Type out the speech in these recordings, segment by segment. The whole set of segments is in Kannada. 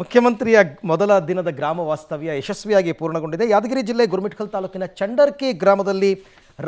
ಮುಖ್ಯಮಂತ್ರಿಯ ಮೊದಲ ದಿನದ ಗ್ರಾಮ ವಾಸ್ತವ್ಯ ಯಶಸ್ವಿಯಾಗಿ ಪೂರ್ಣಗೊಂಡಿದೆ ಯಾದಗಿರಿ ಜಿಲ್ಲೆ ಗುರುಮಿಟ್ಕಲ್ ತಾಲೂಕಿನ ಚಂಡರ್ಕಿ ಗ್ರಾಮದಲ್ಲಿ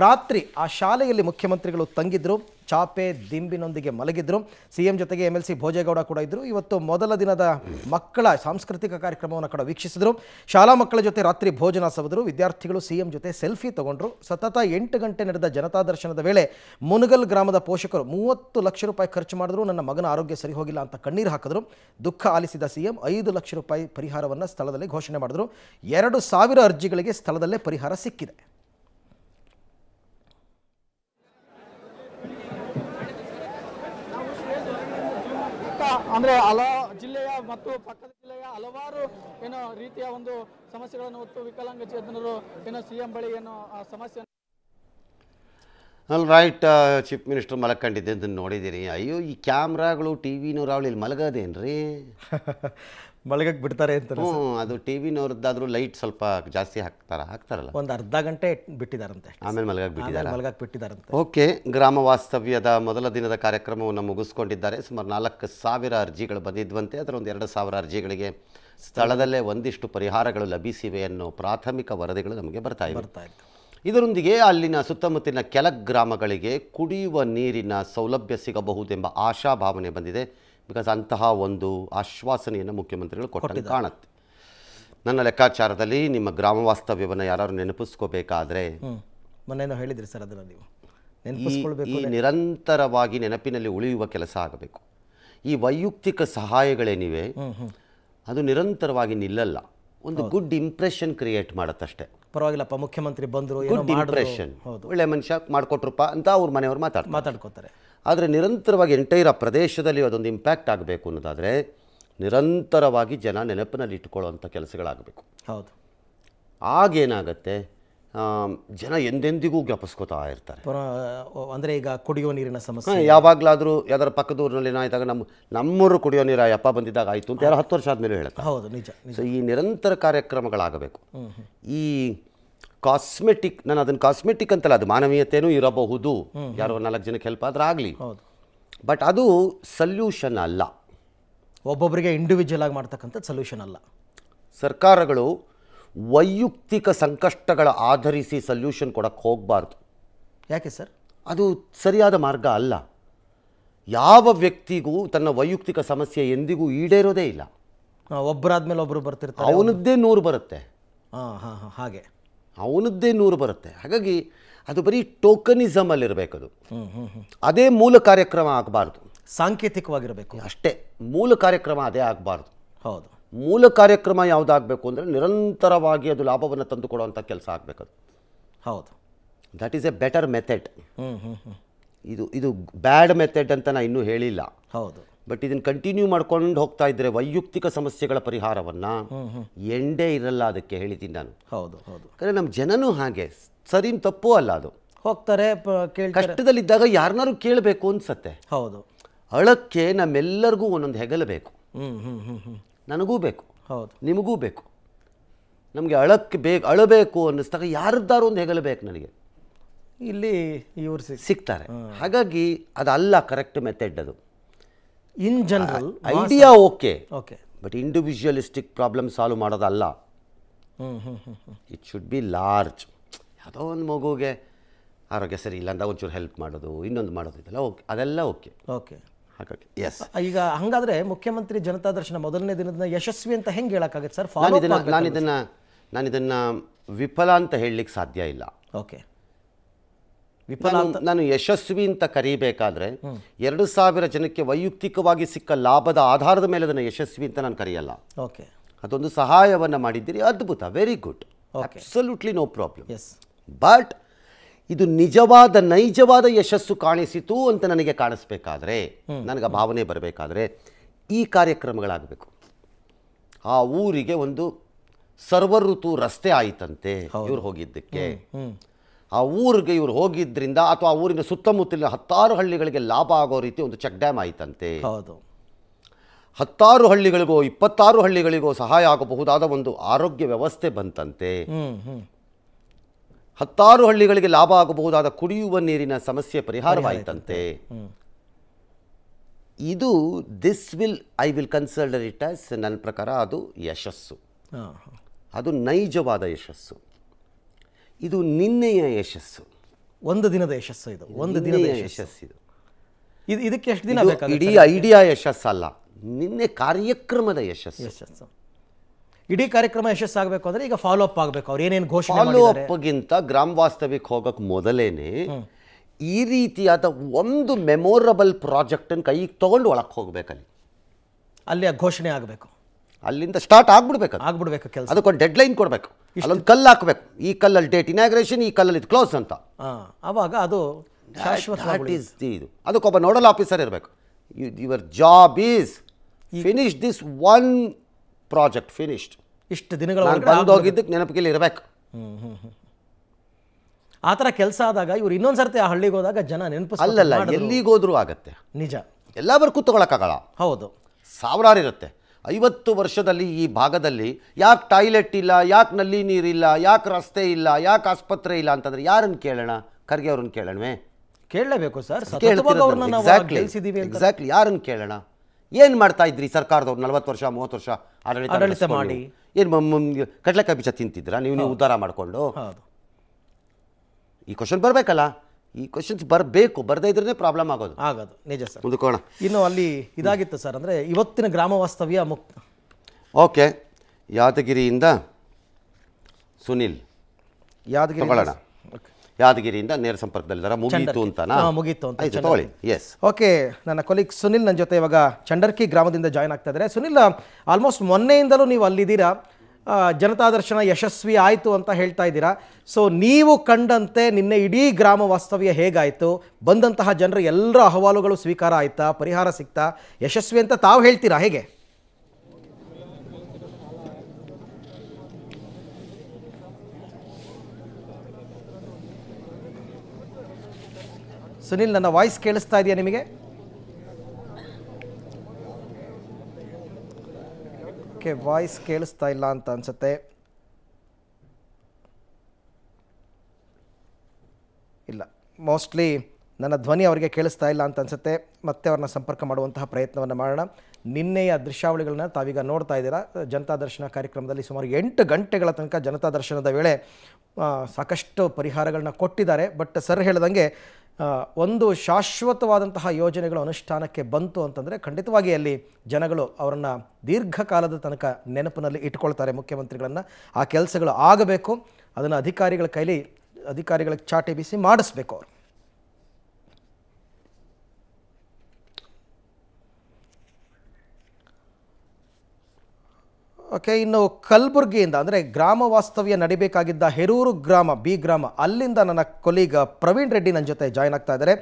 ರಾತ್ರಿ ಆ ಶಾಲೆಯಲ್ಲಿ ಮುಖ್ಯಮಂತ್ರಿಗಳು ತಂಗಿದ್ರು ಚಾಪೆ ದಿಂಬಿನೊಂದಿಗೆ ಮಲಗಿದ್ರು ಸಿಎಂ ಜೊತೆಗೆ ಎಮ್ ಎಲ್ ಸಿ ಭೋಜೇಗೌಡ ಕೂಡ ಇದ್ರು ಇವತ್ತು ಮೊದಲ ದಿನದ ಮಕ್ಕಳ ಸಾಂಸ್ಕೃತಿಕ ಕಾರ್ಯಕ್ರಮವನ್ನು ಕೂಡ ವೀಕ್ಷಿಸಿದರು ಶಾಲಾ ಮಕ್ಕಳ ಜೊತೆ ರಾತ್ರಿ ಭೋಜನ ಸವದರು ವಿದ್ಯಾರ್ಥಿಗಳು ಸಿಎಂ ಜೊತೆ ಸೆಲ್ಫಿ ತಗೊಂಡ್ರು ಸತತ ಎಂಟು ಗಂಟೆ ನಡೆದ ಜನತಾ ದರ್ಶನದ ವೇಳೆ ಮುನಗಲ್ ಗ್ರಾಮದ ಪೋಷಕರು ಮೂವತ್ತು ಲಕ್ಷ ರೂಪಾಯಿ ಖರ್ಚು ಮಾಡಿದ್ರು ನನ್ನ ಮಗನ ಆರೋಗ್ಯ ಸರಿ ಹೋಗಿಲ್ಲ ಅಂತ ಕಣ್ಣೀರು ಹಾಕಿದ್ರು ದುಃಖ ಆಲಿಸಿದ ಸಿಎಂ ಐದು ಲಕ್ಷ ರೂಪಾಯಿ ಪರಿಹಾರವನ್ನು ಸ್ಥಳದಲ್ಲಿ ಘೋಷಣೆ ಮಾಡಿದ್ರು ಎರಡು ಸಾವಿರ ಅರ್ಜಿಗಳಿಗೆ ಸ್ಥಳದಲ್ಲೇ ಪರಿಹಾರ ಸಿಕ್ಕಿದೆ ಅಂದ್ರೆ ಹಲ ಜಿಲ್ಲೆಯ ಮತ್ತು ಪಕ್ಕದ ಜಿಲ್ಲೆಯ ಹಲವಾರು ಏನೋ ರೀತಿಯ ಒಂದು ಸಮಸ್ಯೆಗಳನ್ನು ಹೊತ್ತು ವಿಕಲಾಂಗಚೇತನರು ಏನೋ ಸಿಎಂ ಬಳಿ ಏನೋ ಸಮಸ್ಯೆ ಅಲ್ಲಿ ರೈಟ್ ಚೀಫ್ ಮಿನಿಸ್ಟರ್ ಮಲಕಂಡಿದ್ದೆ ಅಂತ ನೋಡಿದ್ದೀರಿ ಅಯ್ಯೋ ಈ ಕ್ಯಾಮ್ರಾಗಳು ಟಿ ವಿನೂ ರಾವಳಿ ಇಲ್ಲಿ ಮಲಗಕ್ಕೆ ಬಿಡ್ತಾರೆ ಅಂತ ಅದು ಟಿ ವಿನವ್ರದ್ದಾದ್ರೂ ಲೈಟ್ ಸ್ವಲ್ಪ ಜಾಸ್ತಿ ಹಾಕ್ತಾರ ಹಾಕ್ತಾರಲ್ಲ ಒಂದು ಅರ್ಧ ಗಂಟೆ ಬಿಟ್ಟಿದಾರಂತೆ ಆಮೇಲೆ ಮಲಗಕ್ಕೆ ಬಿಟ್ಟಿದ್ದಾರೆ ಮಲಗಕ್ ಬಿಟ್ಟಿದ್ದಾರಂತೆ ಓಕೆ ಗ್ರಾಮ ವಾಸ್ತವ್ಯದ ಮೊದಲ ದಿನದ ಕಾರ್ಯಕ್ರಮವನ್ನು ಮುಗಿಸ್ಕೊಂಡಿದ್ದಾರೆ ಸುಮಾರು ನಾಲ್ಕು ಸಾವಿರ ಅರ್ಜಿಗಳು ಬಂದಿದ್ವಂತೆ ಅದರ ಒಂದು ಎರಡು ಸಾವಿರ ಅರ್ಜಿಗಳಿಗೆ ಸ್ಥಳದಲ್ಲೇ ಒಂದಿಷ್ಟು ಪರಿಹಾರಗಳು ಲಭಿಸಿವೆ ಅನ್ನೋ ಪ್ರಾಥಮಿಕ ವರದಿಗಳು ನಮಗೆ ಬರ್ತಾ ಇದೆ ಬರ್ತಾ ಇತ್ತು ಇದರೊಂದಿಗೆ ಅಲ್ಲಿನ ಸುತ್ತಮುತ್ತಲಿನ ಕೆಲ ಗ್ರಾಮಗಳಿಗೆ ಕುಡಿಯುವ ನೀರಿನ ಸೌಲಭ್ಯ ಸಿಗಬಹುದೆಂಬ ಆಶಾಭಾವನೆ ಬಂದಿದೆ ಬಿಕಾಸ್ ಅಂತಹ ಒಂದು ಆಶ್ವಾಸನೆಯನ್ನು ಮುಖ್ಯಮಂತ್ರಿಗಳು ಕೊಟ್ಟಂಗೆ ಕಾಣುತ್ತೆ ನನ್ನ ಲೆಕ್ಕಾಚಾರದಲ್ಲಿ ನಿಮ್ಮ ಗ್ರಾಮ ವಾಸ್ತವ್ಯವನ್ನು ಯಾರು ನೆನಪಿಸ್ಕೋಬೇಕಾದ್ರೆ ಮೊನ್ನೆನೋ ಹೇಳಿದ್ರಿ ಸರ್ ಅದನ್ನು ನೀವು ಈ ನಿರಂತರವಾಗಿ ನೆನಪಿನಲ್ಲಿ ಉಳಿಯುವ ಕೆಲಸ ಆಗಬೇಕು ಈ ವೈಯಕ್ತಿಕ ಸಹಾಯಗಳೇನಿವೆ ಅದು ನಿರಂತರವಾಗಿ ನಿಲ್ಲಲ್ಲ ಒಂದು ಗುಡ್ ಇಂಪ್ರೆಷನ್ ಕ್ರಿಯೇಟ್ ಮಾಡುತ್ತಷ್ಟೇ ಪರವಾಗಿಲ್ಲಪ್ಪ ಮುಖ್ಯಮಂತ್ರಿ ಬಂದರು ಗುಡ್ ಇಂಪ್ರೆಷನ್ ಒಳ್ಳೆ ಮನುಷ್ಯ ಮಾಡಿಕೊಟ್ರಪ್ಪ ಅಂತ ಅವ್ರ ಮನೆಯವರು ಮಾತಾಡ್ತಾರೆ ಮಾತಾಡ್ಕೋತಾರೆ ಆದರೆ ನಿರಂತರವಾಗಿ ಎಂಟೈರ್ ಆ ಪ್ರದೇಶದಲ್ಲಿ ಅದೊಂದು ಇಂಪ್ಯಾಕ್ಟ್ ಆಗಬೇಕು ಅನ್ನೋದಾದರೆ ನಿರಂತರವಾಗಿ ಜನ ನೆನಪಿನಲ್ಲಿ ಇಟ್ಕೊಳ್ಳೋವಂಥ ಕೆಲಸಗಳಾಗಬೇಕು ಹೌದು ಆಗೇನಾಗತ್ತೆ ಜನ ಎಂದೆಂದಿಗೂ ಜ್ಞಾಪಿಸ್ಕೋತಾ ಇರ್ತಾರೆ ಅಂದರೆ ಈಗ ಕುಡಿಯುವ ನೀರಿನ ಸಮಸ್ಯೆ ಯಾವಾಗಲಾದರೂ ಯಾವ್ದಾರ ಪಕ್ಕದ ಊರಿನಲ್ಲಿ ಇದ್ದಾಗ ನಮ್ಮ ನಮ್ಮೂರು ಕುಡಿಯೋ ನೀರು ಯಪ್ಪ ಬಂದಿದ್ದಾಗ ಆಯಿತು ಅಂತ ಯಾರು ಹತ್ತು ವರ್ಷ ಆದಮೇಲೆ ಹೇಳ್ತಾರೆ ಹೌದು ನಿಜ ಸೊ ಈ ನಿರಂತರ ಕಾರ್ಯಕ್ರಮಗಳಾಗಬೇಕು ಈ ಕಾಸ್ಮೆಟಿಕ್ ನಾನು ಅದನ್ನು ಕಾಸ್ಮೆಟಿಕ್ ಅಂತಲ್ಲ ಅದು ಮಾನವೀಯತೆಯೂ ಇರಬಹುದು ಯಾರೋ ನಾಲ್ಕು ಜನಕ್ಕೆ ಹೆಲ್ಪ್ ಆದರೂ ಆಗಲಿ ಬಟ್ ಅದು ಸಲ್ಯೂಷನ್ ಅಲ್ಲ ಒಬ್ಬೊಬ್ಬರಿಗೆ ಇಂಡಿವಿಜುವಲ್ ಆಗಿ ಮಾಡ್ತಕ್ಕಂಥ ಸಲ್ಯೂಷನ್ ಅಲ್ಲ ಸರ್ಕಾರಗಳು ವೈಯಕ್ತಿಕ ಸಂಕಷ್ಟಗಳ ಆಧರಿಸಿ ಸಲ್ಯೂಷನ್ ಕೊಡಕ್ಕೆ ಹೋಗಬಾರ್ದು ಯಾಕೆ ಸರ್ ಅದು ಸರಿಯಾದ ಮಾರ್ಗ ಅಲ್ಲ ಯಾವ ವ್ಯಕ್ತಿಗೂ ತನ್ನ ವೈಯಕ್ತಿಕ ಸಮಸ್ಯೆ ಎಂದಿಗೂ ಈಡೇರೋದೇ ಇಲ್ಲ ಒಬ್ಬರಾದ್ಮೇಲೆ ಒಬ್ಬರು ಬರ್ತಿರ್ತಾರೆ ಅವನದ್ದೇ ನೂರು ಬರುತ್ತೆ ಹಾಂ ಹಾಂ ಹಾಂ ಹಾಗೆ ಅವನದ್ದೇ ನೂರು ಬರುತ್ತೆ ಹಾಗಾಗಿ ಅದು ಬರೀ ಟೋಕನಿಸಮ್ ಹ್ಞೂ ಅದೇ ಮೂಲ ಕಾರ್ಯಕ್ರಮ ಆಗಬಾರ್ದು ಸಾಂಕೇತಿಕವಾಗಿರಬೇಕು ಅಷ್ಟೇ ಮೂಲ ಕಾರ್ಯಕ್ರಮ ಅದೇ ಆಗಬಾರ್ದು ಹೌದು ಮೂಲ ಕಾರ್ಯಕ್ರಮ ಯಾವುದಾಗಬೇಕು ಅಂದರೆ ನಿರಂತರವಾಗಿ ಅದು ಲಾಭವನ್ನು ತಂದುಕೊಡುವಂಥ ಕೆಲಸ ಆಗಬೇಕದು ಹೌದು that is a better method ಇದು ಇದು ಬ್ಯಾಡ್ ಮೆಥಡ್ ಅಂತ ನಾನು ಇನ್ನೂ ಹೇಳಿಲ್ಲ ಹೌದು ಬಟ್ ಇದನ್ನು ಕಂಟಿನ್ಯೂ ಮಾಡ್ಕೊಂಡು ಹೋಗ್ತಾ ಇದ್ರೆ ವೈಯಕ್ತಿಕ ಸಮಸ್ಯೆಗಳ ಪರಿಹಾರವನ್ನು ಎಂಡೇ ಇರಲ್ಲ ಅದಕ್ಕೆ ಹೇಳಿದ್ದೀನಿ ನಾನು ಹೌದು ಹೌದು ನಮ್ಮ ಜನನೂ ಹಾಗೆ ಸರಿ ತಪ್ಪು ಅಲ್ಲ ಅದು ಹೋಗ್ತಾರೆ ಕಷ್ಟದಲ್ಲಿದ್ದಾಗ ಯಾರನ್ನಾರು ಕೇಳಬೇಕು ಅನ್ಸತ್ತೆ ಹೌದು ಅಳಕ್ಕೆ ನಮ್ಮೆಲ್ಲರಿಗೂ ಒಂದೊಂದು ಹೆಗಲು ಬೇಕು ನನಗೂ ಬೇಕು ಹೌದು ನಿಮಗೂ ಬೇಕು ನಮಗೆ ಅಳಕ್ಕೆ ಬೇಕು ಅಳಬೇಕು ಅನ್ನಿಸ್ದಾಗ ಯಾರದ್ದಾರು ಒಂದು ಹೆಗಲು ಬೇಕು ನನಗೆ ಇಲ್ಲಿ ಇವರು ಸಿಗ್ತಾರೆ ಹಾಗಾಗಿ ಅದಲ್ಲ ಕರೆಕ್ಟ್ ಮೆಥಡ್ ಅದು in general idea okay okay but individualistic problem solve ಮಾಡೋದಲ್ಲ ಇಟ್ ಶುಡ್ ಬಿ ಲಾರ್ಜ್ ಯಾವುದೋ ಒಂದು ಮಗುಗೆ ಆರೋಗ್ಯ ಸರಿ ಇಲ್ಲ ಅಂತ ಒಂಚೂರು ಹೆಲ್ಪ್ ಮಾಡೋದು ಇನ್ನೊಂದು ಮಾಡೋದು ಇದೆಲ್ಲ ಓಕೆ ಅದೆಲ್ಲ ಓಕೆ ಓಕೆ ಹಾಗಾಗಿ ಎಸ್ ಈಗ ಹಂಗಾದ್ರೆ ಮುಖ್ಯಮಂತ್ರಿ ಜನತಾ ದರ್ಶನ ಮೊದಲನೇ ದಿನದ ಯಶಸ್ವಿ ಅಂತ ಹೆಂಗೆ ಹೇಳೋಕ್ಕಾಗತ್ತೆ ಸರ್ ನಾನು ಇದನ್ನು ನಾನು ಇದನ್ನು ವಿಫಲ ಅಂತ ಹೇಳಲಿಕ್ಕೆ ಸಾಧ್ಯ ಇಲ್ಲ ಓಕೆ ವಿಫಲ ನಾನು ಯಶಸ್ವಿ ಅಂತ ಕರೀಬೇಕಾದ್ರೆ ಎರಡು ಸಾವಿರ ಜನಕ್ಕೆ ವೈಯಕ್ತಿಕವಾಗಿ ಸಿಕ್ಕ ಲಾಭದ ಆಧಾರದ ಮೇಲೆ ಅದನ್ನು ಯಶಸ್ವಿ ಅಂತ ನಾನು ಕರೆಯಲ್ಲ ಓಕೆ ಅದೊಂದು ಸಹಾಯವನ್ನು ಮಾಡಿದ್ದೀರಿ ಅದ್ಭುತ very good absolutely no problem yes but ಇದು ನಿಜವಾದ ನೈಜವಾದ ಯಶಸ್ಸು ಕಾಣಿಸಿತು ಅಂತ ನನಗೆ ಕಾಣಿಸ್ಬೇಕಾದ್ರೆ ನನಗೆ ಭಾವನೆ ಬರಬೇಕಾದ್ರೆ ಈ ಕಾರ್ಯಕ್ರಮಗಳಾಗಬೇಕು ಆ ಊರಿಗೆ ಒಂದು ಸರ್ವ ಋತು ರಸ್ತೆ ಆಯಿತಂತೆ ಇವ್ರು ಹೋಗಿದ್ದಕ್ಕೆ ಆ ಊರಿಗೆ ಇವರು ಹೋಗಿದ್ದರಿಂದ ಅಥವಾ ಆ ಊರಿನ ಸುತ್ತಮುತ್ತಲಿನ ಹತ್ತಾರು ಹಳ್ಳಿಗಳಿಗೆ ಲಾಭ ಆಗೋ ರೀತಿ ಒಂದು ಚೆಕ್ ಡ್ಯಾಮ್ ಆಯಿತಂತೆ ಹೌದು ಹತ್ತಾರು ಹಳ್ಳಿಗಳಿಗೋ ಇಪ್ಪತ್ತಾರು ಹಳ್ಳಿಗಳಿಗೋ ಸಹಾಯ ಆಗಬಹುದಾದ ಒಂದು ಆರೋಗ್ಯ ವ್ಯವಸ್ಥೆ ಬಂತಂತೆ ಹತ್ತಾರು ಹಳ್ಳಿಗಳಿಗೆ ಲಾಭ ಆಗಬಹುದಾದ ಕುಡಿಯುವ ನೀರಿನ ಸಮಸ್ಯೆ ಪರಿಹಾರವಾಯಿತಂತೆ ಇದು this will I will consider it as ನನ್ನ ಪ್ರಕಾರ ಅದು ಯಶಸ್ಸು ಅದು ನೈಜವಾದ ಯಶಸ್ಸು ಇದು ನಿನ್ನೆಯ ಯಶಸ್ಸು ಒಂದು ದಿನದ ಯಶಸ್ಸು ಇದು ಒಂದು ದಿನದ ಯಶಸ್ಸು ಇದು ಇದಕ್ಕೆ ಎಷ್ಟು ದಿನ ಇಡೀ ಐಡಿಯಾ ಯಶಸ್ಸಲ್ಲ ನಿನ್ನೆ ಕಾರ್ಯಕ್ರಮದ ಯಶಸ್ಸು ಯಶಸ್ಸು ಇಡೀ ಕಾರ್ಯಕ್ರಮ ಆಗಬೇಕು ಅಂದರೆ ಈಗ ಫಾಲೋ ಅಪ್ ಆಗಬೇಕು ಅವ್ರು ಏನೇನು ಘೋಷಣೆ ಫಾಲೋ ಅಪ್ಗಿಂತ ಗ್ರಾಮ ವಾಸ್ತವ್ಯಕ್ಕೆ ಹೋಗಕ್ಕೆ ಮೊದಲೇನೆ ಈ ರೀತಿಯಾದ ಒಂದು ಮೆಮೊರಬಲ್ ಪ್ರಾಜೆಕ್ಟನ್ನು ಕೈಗೆ ತಗೊಂಡು ಒಳಕ್ಕೆ ಹೋಗಬೇಕಲ್ಲಿ ಅಲ್ಲಿ ಘೋಷಣೆ ಆಗಬೇಕು ಅಲ್ಲಿಂದ ಸ್ಟಾರ್ಟ್ ಆಗ್ಬಿಡ್ಬೇಕು ಆಗ್ಬಿಡ್ಬೇಕು ಕೆಲಸ ಅದಕ್ಕೊಂದು ಡೆಡ್ ಲೈನ್ ಕೊಡಬೇಕು ಅಲ್ಲೊಂದು ಕಲ್ಲು ಹಾಕಬೇಕು ಈ ಕಲ್ಲಲ್ಲಿ ಡೇಟ್ ಇನಾಗ್ರೇಷನ್ ಈ ಕಲ್ಲಲ್ಲಿ ಇದು ಕ್ಲೋಸ್ ಅಂತ ಆವಾಗ ಅದು ಈಸ್ ಇದು ಅದಕ್ಕೊಬ್ಬ ನೋಡಲ್ ಆಫೀಸರ್ ಇರಬೇಕು your job is finish this one project finished ಇಷ್ಟು ದಿನಗಳ ಬಂದೋಗಿದ್ದಕ್ಕೆ ನೆನಪಿಗೆಲ್ಲಿ ಇರಬೇಕು ಆ ಥರ ಕೆಲಸ ಆದಾಗ ಇವ್ರು ಇನ್ನೊಂದು ಸರ್ತಿ ಆ ಹಳ್ಳಿಗೆ ಹೋದಾಗ ಜನ ನೆನಪು ಅಲ್ಲಲ್ಲ ಎಲ್ಲಿಗೋದ್ರೂ ಆಗತ್ತೆ ನಿಜ ಎಲ್ಲ ಎಲ್ಲವರೆಗೂ ಕೂತ್ಕೊಳ್ಳೋಕ್ಕಾಗಲ್ಲ ಹೌದು ಸಾವಿರಾರು ಇರುತ್ತೆ ಐವತ್ತು ವರ್ಷದಲ್ಲಿ ಈ ಭಾಗದಲ್ಲಿ ಯಾಕೆ ಟಾಯ್ಲೆಟ್ ಇಲ್ಲ ಯಾಕೆ ನಲ್ಲಿ ನೀರಿಲ್ಲ ಯಾಕೆ ರಸ್ತೆ ಇಲ್ಲ ಯಾಕೆ ಆಸ್ಪತ್ರೆ ಇಲ್ಲ ಅಂತಂದರೆ ಯಾರನ್ನು ಕೇಳೋಣ ಖರ್ಗೆ ಅವ್ರನ್ನ ಕೇಳೋಣವೆ ಕೇಳಲೇಬೇಕು ಸರ್ ಎಕ್ಸಾಕ್ಟ್ಲಿ ಎಕ್ಸಾಕ್ಟ್ಲಿ ಯಾರನ್ನು ಕೇಳೋಣ ಏನು ಮಾಡ್ತಾ ಇದ್ರಿ ಸರ್ಕಾರದವ್ರು ನಲ್ವತ್ತು ವರ್ಷ ಮೂವತ್ತು ವರ್ಷ ಆಡಳಿತ ಮಾಡಿ ಏನು ಕಡಲೆಕಾಯಿ ಬೀಜ ತಿಂತಿದ್ರ ನೀವು ನೀವು ಉದ್ಧಾರ ಮಾಡಿಕೊಂಡು ಈ ಕ್ವಶನ್ ಬರಬೇಕಲ್ಲ ಈ ಕ್ವಶನ್ಸ್ ಬರಬೇಕು ಬರದೇ ಇದ್ರೇ ಪ್ರಾಬ್ಲಮ್ ಆಗೋದು ಆಗೋದು ನಿಜ ಸರ್ ಮುಂದುಕೋಣ ಇನ್ನು ಅಲ್ಲಿ ಇದಾಗಿತ್ತು ಸರ್ ಅಂದರೆ ಇವತ್ತಿನ ಗ್ರಾಮ ವಾಸ್ತವ್ಯ ಮುಕ್ತ ಓಕೆ ಯಾದಗಿರಿಯಿಂದ ಸುನಿಲ್ ಯಾದಗಿರಿ ಓಕೆ ಯಾದಗಿರಿಯಿಂದ ನೇರ ಸಂಪರ್ಕದಲ್ಲಿದ್ದಾರೆ ಮುಗೀತು ಅಂತ ಮುಗೀತು ಅಂತ ತಗೊಳ್ಳಿ ಎಸ್ ಓಕೆ ನನ್ನ ಕೊಲೀಗ್ ಸುನಿಲ್ ನನ್ನ ಜೊತೆ ಇವಾಗ ಚಂಡರ್ಕಿ ಗ್ರಾಮದಿಂದ ಜಾಯ್ನ್ ಆಗ್ತಾ ಇದ್ದಾರೆ ಸುನಿಲ್ ಆಲ್ಮೋಸ್ಟ್ ಮೊನ್ನೆಯಿಂದಲೂ ನೀವು ಅಲ್ಲಿದ್ದೀರಾ ಜನತಾದರ್ಶನ ಯಶಸ್ವಿ ಆಯಿತು ಅಂತ ಹೇಳ್ತಾ ಇದ್ದೀರಾ ಸೊ ನೀವು ಕಂಡಂತೆ ನಿನ್ನೆ ಇಡೀ ಗ್ರಾಮ ವಾಸ್ತವ್ಯ ಹೇಗಾಯಿತು ಬಂದಂತಹ ಜನರು ಎಲ್ಲರ ಅಹವಾಲುಗಳು ಸ್ವೀಕಾರ ಆಯಿತಾ ಪರಿಹಾರ ಸಿಗ್ತಾ ಯಶಸ್ವಿ ಅಂತ ತಾವು ಹೇಳ್ತೀರಾ ಹೇಗೆ ಸುನಿಲ್ ನನ್ನ ವಾಯ್ಸ್ ಕೇಳಿಸ್ತಾ ಇದೆಯಾ ನಿಮಗೆ ಓಕೆ ವಾಯ್ಸ್ ಕೇಳಿಸ್ತಾ ಇಲ್ಲ ಅಂತ ಅನ್ಸುತ್ತೆ ಇಲ್ಲ ಮೋಸ್ಟ್ಲಿ ನನ್ನ ಧ್ವನಿ ಅವರಿಗೆ ಕೇಳಿಸ್ತಾ ಇಲ್ಲ ಅಂತ ಅನ್ಸುತ್ತೆ ಮತ್ತೆ ಅವ್ರನ್ನ ಸಂಪರ್ಕ ಮಾಡುವಂತಹ ಪ್ರಯತ್ನವನ್ನು ಮಾಡೋಣ ನಿನ್ನೆಯ ದೃಶ್ಯಾವಳಿಗಳನ್ನ ತಾವೀಗ ನೋಡ್ತಾ ಇದ್ದೀರಾ ಜನತಾ ದರ್ಶನ ಕಾರ್ಯಕ್ರಮದಲ್ಲಿ ಸುಮಾರು ಎಂಟು ಗಂಟೆಗಳ ತನಕ ಜನತಾ ದರ್ಶನದ ವೇಳೆ ಸಾಕಷ್ಟು ಪರಿಹಾರಗಳನ್ನ ಕೊಟ್ಟಿದ್ದಾರೆ ಬಟ್ ಸರ್ ಹೇಳ್ದಂಗೆ ಒಂದು ಶಾಶ್ವತವಾದಂತಹ ಯೋಜನೆಗಳು ಅನುಷ್ಠಾನಕ್ಕೆ ಬಂತು ಅಂತಂದರೆ ಖಂಡಿತವಾಗಿ ಅಲ್ಲಿ ಜನಗಳು ಅವರನ್ನು ದೀರ್ಘಕಾಲದ ತನಕ ನೆನಪಿನಲ್ಲಿ ಇಟ್ಕೊಳ್ತಾರೆ ಮುಖ್ಯಮಂತ್ರಿಗಳನ್ನು ಆ ಕೆಲಸಗಳು ಆಗಬೇಕು ಅದನ್ನು ಅಧಿಕಾರಿಗಳ ಕೈಲಿ ಅಧಿಕಾರಿಗಳಿಗೆ ಚಾಟಿ ಬೀಸಿ ಮಾಡಿಸ್ಬೇಕು ಅವರು ಓಕೆ ಇನ್ನು ಕಲಬುರಗಿಯಿಂದ ಅಂದರೆ ಗ್ರಾಮ ವಾಸ್ತವ್ಯ ನಡಿಬೇಕಾಗಿದ್ದ ಹೆರೂರು ಗ್ರಾಮ ಬಿ ಗ್ರಾಮ ಅಲ್ಲಿಂದ ನನ್ನ ಕೊಲೀಗ ಪ್ರವೀಣ್ ರೆಡ್ಡಿ ನನ್ನ ಜೊತೆ ಜಾಯ್ನ್ ಆಗ್ತಾ ಇದ್ದಾರೆ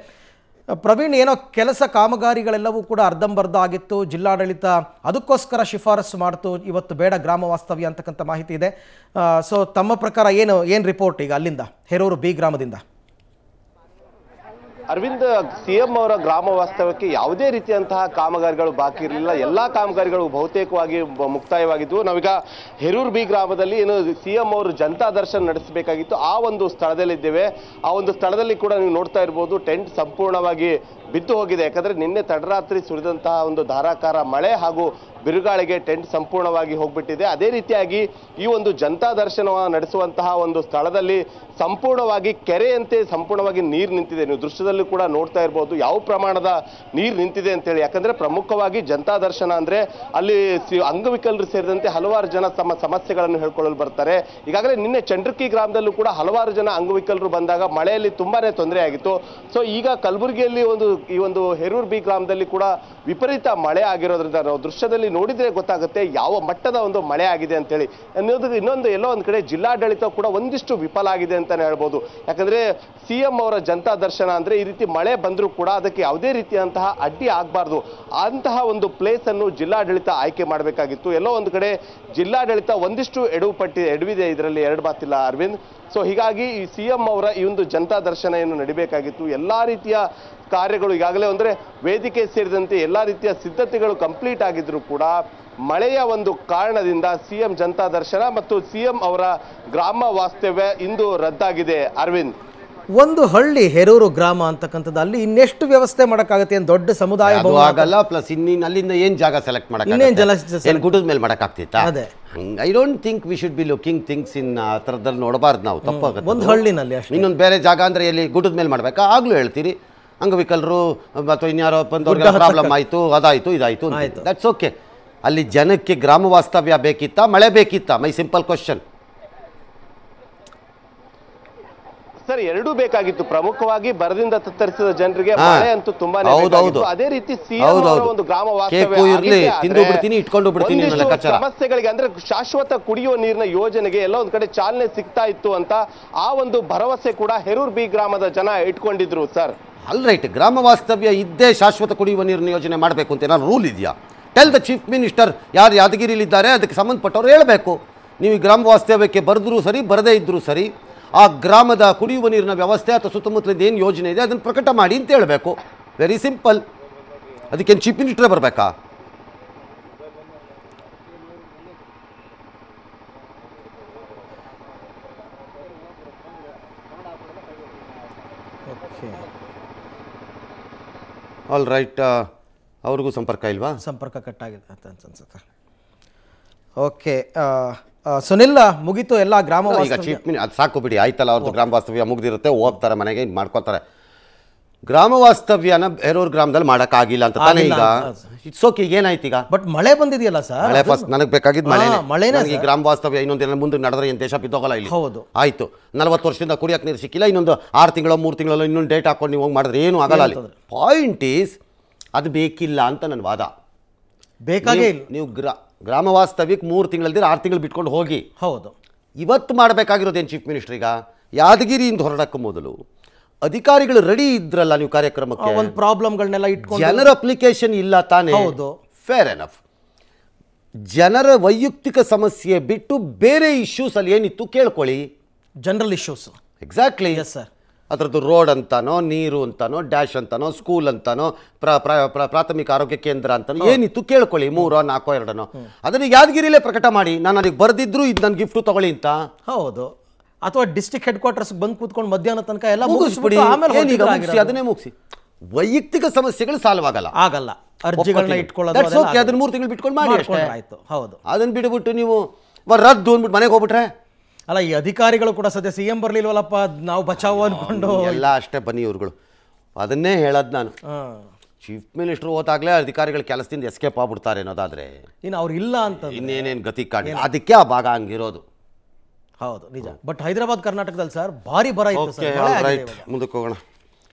ಪ್ರವೀಣ್ ಏನೋ ಕೆಲಸ ಕಾಮಗಾರಿಗಳೆಲ್ಲವೂ ಕೂಡ ಅರ್ಧಂಬರ್ಧ ಆಗಿತ್ತು ಜಿಲ್ಲಾಡಳಿತ ಅದಕ್ಕೋಸ್ಕರ ಶಿಫಾರಸು ಮಾಡ್ತು ಇವತ್ತು ಬೇಡ ಗ್ರಾಮ ವಾಸ್ತವ್ಯ ಅಂತಕ್ಕಂಥ ಮಾಹಿತಿ ಇದೆ ಸೊ ತಮ್ಮ ಪ್ರಕಾರ ಏನು ಏನು ರಿಪೋರ್ಟ್ ಈಗ ಅಲ್ಲಿಂದ ಹೆರೂರು ಬಿ ಗ್ರಾಮದಿಂದ ಅರವಿಂದ್ ಸಿಎಂ ಅವರ ಗ್ರಾಮ ವಾಸ್ತವಕ್ಕೆ ಯಾವುದೇ ರೀತಿಯಂತಹ ಕಾಮಗಾರಿಗಳು ಬಾಕಿ ಇರಲಿಲ್ಲ ಎಲ್ಲ ಕಾಮಗಾರಿಗಳು ಬಹುತೇಕವಾಗಿ ಮುಕ್ತಾಯವಾಗಿದ್ದವು ನಾವೀಗ ಹೆರೂರ್ ಬಿ ಗ್ರಾಮದಲ್ಲಿ ಏನು ಸಿಎಂ ಅವರು ಜನತಾ ದರ್ಶನ ನಡೆಸಬೇಕಾಗಿತ್ತು ಆ ಒಂದು ಸ್ಥಳದಲ್ಲಿದ್ದೇವೆ ಆ ಒಂದು ಸ್ಥಳದಲ್ಲಿ ಕೂಡ ನೀವು ನೋಡ್ತಾ ಇರ್ಬೋದು ಟೆಂಟ್ ಸಂಪೂರ್ಣವಾಗಿ ಬಿದ್ದು ಹೋಗಿದೆ ಯಾಕಂದರೆ ನಿನ್ನೆ ತಡರಾತ್ರಿ ಸುರಿದಂತಹ ಒಂದು ಧಾರಾಕಾರ ಮಳೆ ಹಾಗೂ ಬಿರುಗಾಳಿಗೆ ಟೆಂಟ್ ಸಂಪೂರ್ಣವಾಗಿ ಹೋಗ್ಬಿಟ್ಟಿದೆ ಅದೇ ರೀತಿಯಾಗಿ ಈ ಒಂದು ಜನತಾ ದರ್ಶನ ನಡೆಸುವಂತಹ ಒಂದು ಸ್ಥಳದಲ್ಲಿ ಸಂಪೂರ್ಣವಾಗಿ ಕೆರೆಯಂತೆ ಸಂಪೂರ್ಣವಾಗಿ ನೀರು ನಿಂತಿದೆ ನೀವು ದೃಶ್ಯದಲ್ಲಿ ಪ್ರಮಾಣದಲ್ಲೂ ಕೂಡ ನೋಡ್ತಾ ಇರ್ಬೋದು ಯಾವ ಪ್ರಮಾಣದ ನೀರು ನಿಂತಿದೆ ಅಂತೇಳಿ ಯಾಕಂದ್ರೆ ಪ್ರಮುಖವಾಗಿ ಜನತಾ ದರ್ಶನ ಅಂದ್ರೆ ಅಲ್ಲಿ ಅಂಗವಿಕಲರು ಸೇರಿದಂತೆ ಹಲವಾರು ಜನ ತಮ್ಮ ಸಮಸ್ಯೆಗಳನ್ನು ಹೇಳ್ಕೊಳ್ಳಲು ಬರ್ತಾರೆ ಈಗಾಗಲೇ ನಿನ್ನೆ ಚಂಡ್ರಕಿ ಗ್ರಾಮದಲ್ಲೂ ಕೂಡ ಹಲವಾರು ಜನ ಅಂಗವಿಕಲರು ಬಂದಾಗ ಮಳೆಯಲ್ಲಿ ತುಂಬಾನೇ ತೊಂದರೆ ಆಗಿತ್ತು ಸೊ ಈಗ ಕಲಬುರಗಿಯಲ್ಲಿ ಒಂದು ಈ ಒಂದು ಹೆರೂರ್ ಬಿ ಗ್ರಾಮದಲ್ಲಿ ಕೂಡ ವಿಪರೀತ ಮಳೆ ಆಗಿರೋದ್ರಿಂದ ನಾವು ದೃಶ್ಯದಲ್ಲಿ ನೋಡಿದ್ರೆ ಗೊತ್ತಾಗುತ್ತೆ ಯಾವ ಮಟ್ಟದ ಒಂದು ಮಳೆ ಆಗಿದೆ ಅಂತೇಳಿ ಅನ್ನೋದು ಇನ್ನೊಂದು ಎಲ್ಲೋ ಒಂದು ಕಡೆ ಜಿಲ್ಲಾಡಳಿತ ಕೂಡ ಒಂದಿಷ್ಟು ವಿಫಲ ಆಗಿದೆ ಅಂತಾನೆ ಹೇಳ್ಬೋದು ಯಾಕಂದ್ರೆ ಸಿಎಂ ಅವರ ಜನತಾ ದರ್ಶನ ಅಂದ್ರೆ ಈ ರೀತಿ ಮಳೆ ಬಂದರೂ ಕೂಡ ಅದಕ್ಕೆ ಯಾವುದೇ ರೀತಿಯಂತಹ ಅಡ್ಡಿ ಆಗಬಾರ್ದು ಅಂತಹ ಒಂದು ಪ್ಲೇಸ್ ಅನ್ನು ಜಿಲ್ಲಾಡಳಿತ ಆಯ್ಕೆ ಮಾಡಬೇಕಾಗಿತ್ತು ಎಲ್ಲೋ ಒಂದು ಕಡೆ ಜಿಲ್ಲಾಡಳಿತ ಒಂದಿಷ್ಟು ಎಡವು ಪಟ್ಟಿ ಎಡವಿದೆ ಇದರಲ್ಲಿ ಎರಡು ಮಾತಿಲ್ಲ ಅರವಿಂದ್ ಸೊ ಹೀಗಾಗಿ ಈ ಸಿ ಎಂ ಅವರ ಈ ಒಂದು ಜನತಾ ದರ್ಶನ ಏನು ನಡಿಬೇಕಾಗಿತ್ತು ಎಲ್ಲ ರೀತಿಯ ಕಾರ್ಯಗಳು ಈಗಾಗಲೇ ಅಂದರೆ ವೇದಿಕೆ ಸೇರಿದಂತೆ ಎಲ್ಲ ರೀತಿಯ ಸಿದ್ಧತೆಗಳು ಕಂಪ್ಲೀಟ್ ಆಗಿದ್ರೂ ಕೂಡ ಮಳೆಯ ಒಂದು ಕಾರಣದಿಂದ ಸಿ ಎಂ ಜನತಾ ದರ್ಶನ ಮತ್ತು ಸಿ ಎಂ ಅವರ ಗ್ರಾಮ ವಾಸ್ತವ್ಯ ಇಂದು ರದ್ದಾಗಿದೆ ಅರವಿಂದ್ ಒಂದು ಹಳ್ಳಿ ಹೆರೂರು ಗ್ರಾಮ ಅಂತಕ್ಕಂಥದ್ದು ಅಲ್ಲಿ ಇನ್ನೆಷ್ಟು ವ್ಯವಸ್ಥೆ ಮಾಡೋಕ್ಕಾಗುತ್ತೆ ಏನು ದೊಡ್ಡ ಸಮುದಾಯ ಆಗಲ್ಲ ಪ್ಲಸ್ ಇನ್ನಿನ್ ಅಲ್ಲಿಂದ ಏನು ಜಾಗ ಸೆಲೆಕ್ಟ್ ಮಾಡಕ್ಕೆ ಗುಡದ ಮೇಲೆ ಮಾಡೋಕ್ಕಾಗ್ತಿತ್ತ ಅದೇ ಹಂಗೆ I don't think we should be looking things in ಆ ಥರದಲ್ಲಿ ನೋಡಬಾರ್ದು ನಾವು ತಪ್ಪಾಗುತ್ತೆ ಒಂದು ಹಳ್ಳಿನಲ್ಲಿ ಅಷ್ಟೇ ಇನ್ನೊಂದು ಬೇರೆ ಜಾಗ ಅಂದರೆ ಎಲ್ಲಿ ಗುಡ್ಡದ ಮೇಲೆ ಮಾಡಬೇಕಾ ಆಗಲೂ ಹೇಳ್ತೀರಿ ಅಂಗವಿಕಲರು ಅಥವಾ ಇನ್ಯಾರೋ ಬಂದವ್ರಿಗೆ ಪ್ರಾಬ್ಲಮ್ ಆಯಿತು ಅದಾಯಿತು ಇದಾಯಿತು ದಟ್ಸ್ ಓಕೆ ಅಲ್ಲಿ ಜನಕ್ಕೆ ಗ್ರಾಮ ವಾಸ್ತವ್ಯ ಬೇಕಿತ್ತಾ ಮಳೆ ಬೇಕಿತ್ತಾ ಮೈ ಸಿಂಪಲ್ ಕ್ವಶನ್ ಸರ್ ಎರಡೂ ಬೇಕಾಗಿತ್ತು ಪ್ರಮುಖವಾಗಿ ಬರದಿಂದ ತತ್ತರಿಸಿದ ಜನರಿಗೆ ಮಳೆ ಅಂತೂ ತುಂಬಾನೇ ಅದೇ ರೀತಿ ಒಂದು ಗ್ರಾಮ ವಾಸ್ತವ್ಯ ಇಟ್ಕೊಂಡು ಬಿಡ್ತೀನಿ ಸಮಸ್ಯೆಗಳಿಗೆ ಅಂದ್ರೆ ಶಾಶ್ವತ ಕುಡಿಯುವ ನೀರಿನ ಯೋಜನೆಗೆ ಎಲ್ಲ ಒಂದ್ ಕಡೆ ಚಾಲನೆ ಸಿಗ್ತಾ ಇತ್ತು ಅಂತ ಆ ಒಂದು ಭರವಸೆ ಕೂಡ ಹೆರೂರ್ ಬಿ ಗ್ರಾಮದ ಜನ ಇಟ್ಕೊಂಡಿದ್ರು ಸರ್ ಅಲ್ ರೈಟ್ ಗ್ರಾಮ ವಾಸ್ತವ್ಯ ಇದ್ದೇ ಶಾಶ್ವತ ಕುಡಿಯುವ ನೀರಿನ ಯೋಜನೆ ಮಾಡಬೇಕು ಅಂತ ಏನಾದ್ರು ರೂಲ್ ಇದೆಯಾ ಟೆಲ್ ದ ಚೀಫ್ ಮಿನಿಸ್ಟರ್ ಯಾರು ಯಾದಗಿರಿಲಿದ್ದಾರೆ ಅದಕ್ಕೆ ಸಂಬಂಧಪಟ್ಟವ್ರು ಹೇಳಬೇಕು ನೀವು ಗ್ರಾಮ ವಾಸ್ತವ್ಯಕ್ಕೆ ಬರೆದ್ರೂ ಸರಿ ಬರದೇ ಇದ್ದರೂ ಸರಿ ಆ ಗ್ರಾಮದ ಕುಡಿಯುವ ನೀರಿನ ವ್ಯವಸ್ಥೆ ಅಥವಾ ಸುತ್ತಮುತ್ತಲಿಂದ ಏನು ಯೋಜನೆ ಇದೆ ಅದನ್ನು ಪ್ರಕಟ ಮಾಡಿ ಅಂತ ಹೇಳಬೇಕು ವೆರಿ ಸಿಂಪಲ್ ಅದಕ್ಕೇನು ಚೀಫ್ ಮಿನಿಸ್ಟ್ರೇ ಬರಬೇಕಾ ಆಲ್ ರೈಟ್ ಅವ್ರಿಗೂ ಸಂಪರ್ಕ ಇಲ್ವಾ ಸಂಪರ್ಕ ಕಟ್ಟಾಗಿದೆ ಅಂತ ಅನ್ಸುತ್ತೆ ಓಕೆ ಸುನಿಲ್ ಮುಗೀತು ಎಲ್ಲ ಗ್ರಾಮ ಈಗ ಚೀಫ್ ಅದು ಸಾಕು ಬಿಡಿ ಆಯ್ತಲ್ಲ ಅವ್ರದ್ದು ಗ್ರಾಮ ವಾಸ್ತವ್ಯ ಮುಗ್ದಿರುತ್ತೆ ಹೋಗ್ತಾರೆ ಮನೆಗೆ ಇದು ಮಾಡ್ಕೊತಾರೆ ಗ್ರಾಮ ವಾಸ್ತವ್ಯನ ಬೇರೆಯವ್ರ ಗ್ರಾಮದಲ್ಲಿ ಆಗಿಲ್ಲ ಅಂತ ತಾನೇ ಈಗ ಇಟ್ಸ್ ಓಕೆ ಏನಾಯ್ತು ಈಗ ಬಟ್ ಮಳೆ ಬಂದಿದೆಯಲ್ಲ ಸರ್ ಮಳೆ ಫಸ್ಟ್ ನನಗೆ ಬೇಕಾಗಿದ್ದು ಮಳೆ ಮಳೆನೇ ಈ ಗ್ರಾಮ ವಾಸ್ತವ್ಯ ಇನ್ನೊಂದೇನ ಮುಂದೆ ನಡೆದ್ರೆ ಏನು ದೇಶ ಬಿದ್ದೋಗಲ್ಲ ಇಲ್ಲಿ ಹೌದು ಆಯ್ತು ನಲವತ್ತು ವರ್ಷದಿಂದ ಕುಡಿಯಕ್ಕೆ ನೀರು ಸಿಕ್ಕಿಲ್ಲ ಇನ್ನೊಂದು ಆರು ತಿಂಗಳು ಮೂರು ತಿಂಗಳಲ್ಲೋ ಇನ್ನೊಂದು ಡೇಟ್ ಹಾಕೊಂಡು ನೀವು ಹೋಗಿ ಮಾಡಿದ್ರೆ ಏನು ಆಗಲ್ಲ ಅಲ್ಲಿ ಪಾಯಿಂಟ್ ಈಸ್ ಅದು ಬೇಕಿಲ್ಲ ಅಂತ ನನ್ನ ವಾದ ಬೇಕಾಗೇ ನೀವು ಗ್ರಾ ಗ್ರಾಮ ವಾಸ್ತವ್ಯಕ್ಕೆ ಮೂರು ತಿಂಗಳಲ್ಲಿ ಆರು ತಿಂಗಳು ಬಿಟ್ಕೊಂಡು ಹೋಗಿ ಹೌದು ಇವತ್ತು ಏನು ಚೀಫ್ ಮಿನಿಸ್ಟರ್ ಈಗ ಯಾದಗಿರಿಯಿಂದ ಹೊರಡಕ್ಕೆ ಮೊದಲು ಅಧಿಕಾರಿಗಳು ರೆಡಿ ಇದ್ರಲ್ಲ ನೀವು ಕಾರ್ಯಕ್ರಮಕ್ಕೆ ಒಂದು ಪ್ರಾಬ್ಲಮ್ಗಳನ್ನೆಲ್ಲ ಇಟ್ಕೊಂಡು ಜನರ ಅಪ್ಲಿಕೇಶನ್ ಇಲ್ಲ ತಾನೇ ಹೌದು ಫೇರ್ ಎನಫ್ ಜನರ ವೈಯಕ್ತಿಕ ಸಮಸ್ಯೆ ಬಿಟ್ಟು ಬೇರೆ ಇಶ್ಯೂಸ್ ಅಲ್ಲಿ ಏನಿತ್ತು ಕೇಳ್ಕೊಳ್ಳಿ general issues exactly yes sir ಅದರದ್ದು ರೋಡ್ ಅಂತಾನೋ ನೀರು ಅಂತಾನೋ ಡ್ಯಾಶ್ ಅಂತಾನೋ ಸ್ಕೂಲ್ ಅಂತಾನೋ ಪ್ರಾಥಮಿಕ ಆರೋಗ್ಯ ಕೇಂದ್ರ ಅಂತಾನೋ ಏನಿತ್ತು ಕೇಳ್ಕೊಳ್ಳಿ ಮೂರೋ ನಾಲ್ಕೋ ಎರಡನೋ ಅದನ್ನ ಯಾದಗಿರಿಲೇ ಪ್ರಕಟ ಮಾಡಿ ನಾನು ಅದಕ್ಕೆ ಬರೆದಿದ್ರು ಇದು ನನ್ನ ಗಿಫ್ಟ್ ತಗೊಳ್ಳಿ ಅಂತ ಹೌದು ಅಥವಾ ಡಿಸ್ಟಿಕ್ ಹೆಡ್ ಕ್ವಾರ್ಟರ್ಸ್ ಬಂದು ಕೂತ್ಕೊಂಡು ಮಧ್ಯಾಹ್ನ ತನಕ ಎಲ್ಲ ಮುಗಿಸ್ಬಿಡಿ ಆಮೇಲೆ ಅದನ್ನೇ ಮುಗಿಸಿ ವೈಯಕ್ತಿಕ ಸಮಸ್ಯೆಗಳು ಸಾಲ್ವ್ ಆಗಲ್ಲ ಆಗಲ್ಲ ಅರ್ಜಿಗಳನ್ನ ಇಟ್ಕೊಳ್ಳೋದು ಅದನ್ನ ಮೂರು ತಿಂಗಳು ಬಿಟ್ಕೊಂಡು ಮಾಡಿ ಆಯ್ತು ಹೌದು ಅದನ್ನ ಬಿಡ್ಬಿಟ್ಟು ನೀವು ರದ್ದು ಅಂದ್ಬಿಟ್ಟು ಮನೆಗೆ ಹೋಗ್ಬಿಟ್ರೆ ಅಲ್ಲ ಈ ಅಧಿಕಾರಿಗಳು ಕೂಡ ಸದ್ಯ ಸಿ ಎಂ ಬರ್ಲಿಲ್ವಲ್ಲಪ್ಪ ನಾವು ಬಚಾವ್ ಅನ್ಕೊಂಡು ಎಲ್ಲ ಅಷ್ಟೇ ಬನ್ನಿ ಇವ್ರುಗಳು ಅದನ್ನೇ ಹೇಳದ್ ನಾನು ಚೀಫ್ ಮಿನಿಸ್ಟರ್ ಓದಾಗ್ಲೇ ಅಧಿಕಾರಿಗಳು ಕೆಲಸದಿಂದ ಎಸ್ಕೇಪ್ ಆಗ್ಬಿಡ್ತಾರೆ ಅನ್ನೋದಾದ್ರೆ ಇನ್ನು ಅವ್ರು ಇಲ್ಲ ಅಂತ ಇನ್ನೇನೇನು ಗತಿ ಕಾಣಿ ಅದಕ್ಕೆ ಆ ಭಾಗ ಹಂಗಿರೋದು ಹೌದು ನಿಜ ಬಟ್ ಹೈದರಾಬಾದ್ ಕರ್ನಾಟಕದಲ್ಲಿ ಸರ್ ಭಾರಿ ಬರ ಮುಂದಕ್ಕೆ ಹೋಗೋಣ